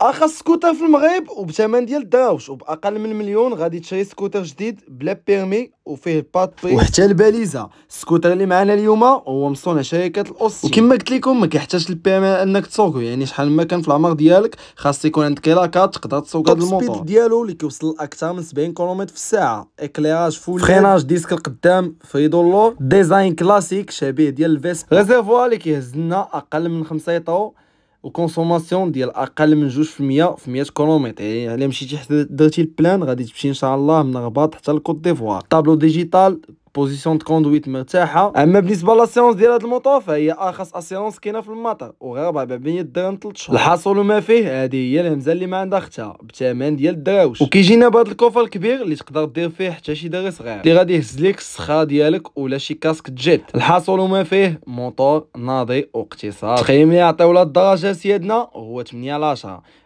اخر سكوتر في المغرب وبثمن ديال الدراوش وباقل من مليون غادي تشري سكوتر جديد بلا بيرمي وفيه الباتري وحتى الباليزا السكوتر اللي معنا اليوم هو مصونع شركه الاوسي وكما قلت لكم ما كيحتاجش البيرمي انك تسوقو يعني شحال ما كان في العمر ديالك خاص يكون عندك لاكات تقدر تسوق هذا الموطور ديالو اللي كيوصل لاكثر من 70 كيلومتر في الساعه اكليراج فول فريناج ديسك القدام فريدو لور ديزاين كلاسيك شبيه ديال الفيسبا ريزيرفوار اللي كيهز لنا اقل من 5 يطرو ou consommation de km les côté Tableau بوزيسيون كوندويت مرتاحه اما بالنسبه لاسيونس ديال هذا الموطو فهي ارخص اسيونس كاينه في المطر وغير 400 درهم 3 شهور الحصول وما فيه هذه هي الهمزه اللي ما عندها اختها بثمن ديال الدراوش وكيجينا بهذا الكوفر الكبير اللي تقدر دير فيه حتى شي دري صغير اللي غادي يهز ليك السخا ديالك ولا شي كاسك جيت الحصول وما فيه موطور ناضي واقتصاد تقييم اللي عطيو لها الدرجه سيادنا هو 8 على 10